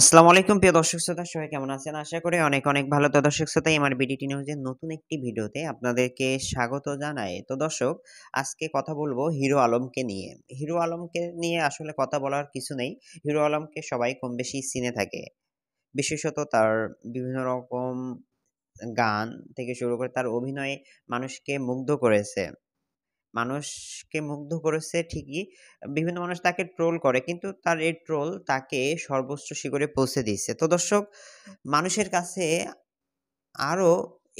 আসসালামু আলাইকুম প্রিয় দর্শক শ্রোতা সবাই কেমন আছেন আশা করি অনেক অনেক ভালো তো দর্শক শ্রোতা এমআর বিডিটি নিউজের নতুন একটি ভিডিওতে আপনাদেরকে স্বাগত জানাই তো দর্শক আজকে কথা বলবো হিরো আলমকে নিয়ে হিরো আলমকে নিয়ে আসলে কথা বলার কিছু নেই হিরো আলমকে সবাই কম বেশি চিনে থাকে বিশেষত তার বিভিন্ন রকম গান থেকে শুরু করে তার অভিনয় মানুষকে মুগ্ধ করেছে মানুষকে মুগ্ধ করেছে ঠিকই বিভিন্ন মানুষ তাকে ট্রোল করে কিন্তু তার এই ট্রোল তাকে সর্বোচ্চ শিখরে পৌঁছে দিয়েছে তো দর্শক মানুষের কাছে আরও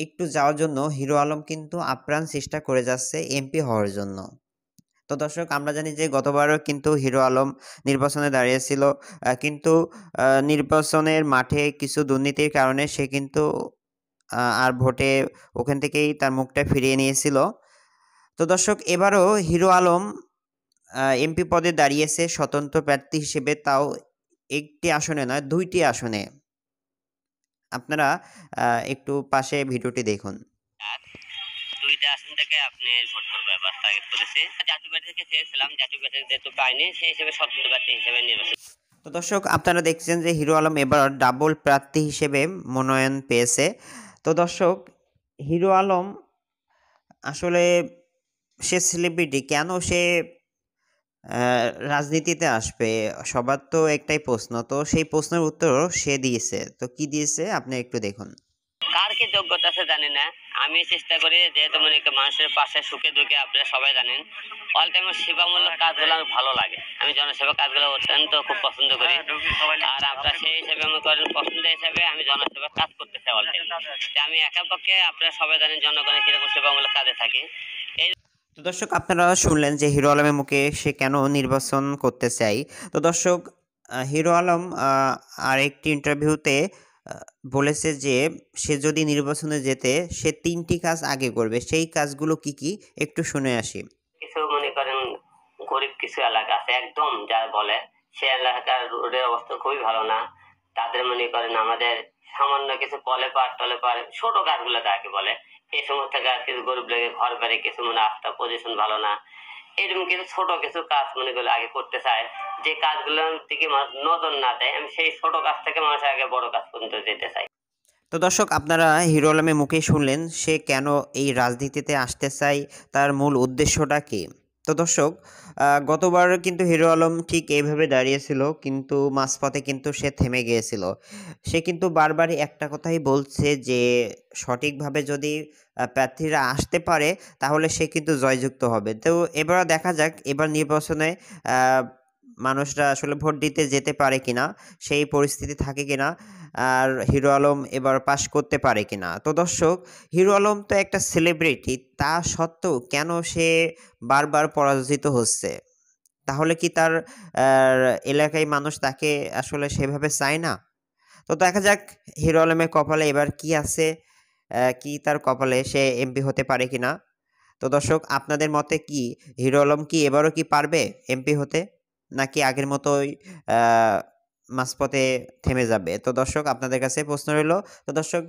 একটু যাওয়ার জন্য হিরো আলম কিন্তু আপ্রাণ চেষ্টা করে যাচ্ছে এমপি হওয়ার জন্য তো দর্শক আমরা জানি যে গতবারও কিন্তু হিরো আলম নির্বাচনে দাঁড়িয়েছিল কিন্তু নির্বাচনের মাঠে কিছু দুর্নীতির কারণে সে কিন্তু আর ভোটে ওখান থেকেই তার মুখটা ফিরিয়ে নিয়েছিল তো দর্শক এবারও হিরো আলম এমপি পদে দাঁড়িয়েছে স্বতন্ত্র প্রার্থী হিসেবে তাও একটি আসনে নয় দুইটি আসনে আপনারা একটু পাশে ভিডিওটি দেখুন সেই হিসেবে তো দর্শক আপনারা দেখছেন যে হিরো আলম এবার ডাবল প্রার্থী হিসেবে মনোনয়ন পেয়েছে তো দর্শক হিরো আলম আসলে সে সেলিব্রিটি কেন সে রাজনীতিতে আসবে সবার তো একটাই প্রশ্ন তো সেই প্রশ্নের উত্তর সে দিয়েছে তো কি দিয়েছে আপনি একটু দেখুন কার কি যোগ্যতা আছে জানি না আমি চেষ্টা করি যেহেতু মনে করি মানুষের পাশে সুখে দুঃখে আপনারা সবাই জানেন অল টাইম সেবামূলক কাজগুলো আমার ভালো লাগে আমি জনসেবা কাজগুলো অত্যন্ত খুব পছন্দ করি হ্যাঁ, আর আপনার সেই হিসেবে আমার করেন পছন্দ হিসেবে আমি জনসেবা কাজ করতে চাই অল টাইম আমি একা পক্ষে আপনারা সবাই জানেন জনগণের কীরকম সেবামূলক কাজে থাকি এই তো দর্শক আপনারা শুনলেন যে হিরো আলমের মুখে সে কেন নির্বাচন করতে চাই তো দর্শক হিরো আলম আর একটি ইন্টারভিউতে বলেছে যে সে যদি নির্বাচনে যেতে সে তিনটি কাজ আগে করবে সেই কাজগুলো কি কি একটু শুনে আসি কিছু মনে করেন গরিব কিছু এলাকা আছে একদম যা বলে সে এলাকার রোডের অবস্থা খুবই ভালো না তাদের মনে করেন আমাদের সামান্য কিছু কলে পার টলে পার ছোট গাছগুলো তাকে বলে এই সমস্ত গাছ কিছু গরিব লোকে ঘর বাড়ি কিছু মনে আস্থা পজিশন ভালো না এরকম কিছু ছোট কিছু কাজ মনে করলে আগে করতে চায় যে কাজগুলো দিকে নজর না দেয় আমি সেই ছোট কাজ থেকে মানুষ আগে বড় কাজ পর্যন্ত যেতে চাই তো দর্শক আপনারা হিরো আলমে মুখে শুনলেন সে কেন এই রাজনীতিতে আসতে চাই তার মূল উদ্দেশ্যটা কী তো দর্শক গতবার কিন্তু হিরো আলম ঠিক এইভাবে দাঁড়িয়েছিল কিন্তু মাঝপথে কিন্তু সে থেমে গিয়েছিল সে কিন্তু বারবারই একটা কথাই বলছে যে সঠিকভাবে যদি প্রার্থীরা আসতে পারে তাহলে সে কিন্তু জয়যুক্ত হবে তো এবার দেখা যাক এবার নির্বাচনে মানুষরা আসলে ভোট দিতে যেতে পারে কিনা সেই পরিস্থিতি থাকে কিনা আর হিরো আলম এবার পাশ করতে পারে কিনা তো দর্শক হিরো আলম তো একটা সেলিব্রিটি তা সত্ত্বেও কেন সে বারবার পরাজিত হচ্ছে তাহলে কি তার এলাকায় মানুষ তাকে আসলে সেভাবে চায় না তো দেখা যাক হিরো আলমের কপালে এবার কি আছে কি তার কপালে সে এমপি হতে পারে কি না তো দর্শক আপনাদের মতে কি হিরো আলম কি এবারও কি পারবে এমপি হতে নাকি আগের মতোই মাঝপথে থেমে যাবে তো দর্শক আপনাদের কাছে প্রশ্ন রইল তো দর্শক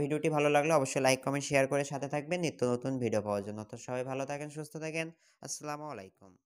ভিডিওটি ভালো লাগলে অবশ্যই লাইক কমেন্ট শেয়ার করে সাথে থাকবেন নিত্য নতুন ভিডিও পাওয়ার জন্য তো সবাই ভালো থাকেন সুস্থ থাকেন আসসালামু আলাইকুম